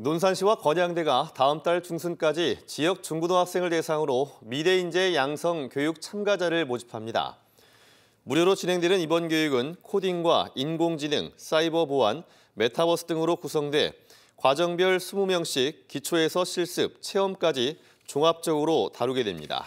논산시와 건양대가 다음 달 중순까지 지역 중고등학생을 대상으로 미래인재 양성 교육 참가자를 모집합니다. 무료로 진행되는 이번 교육은 코딩과 인공지능, 사이버 보안, 메타버스 등으로 구성돼 과정별 20명씩 기초에서 실습, 체험까지 종합적으로 다루게 됩니다.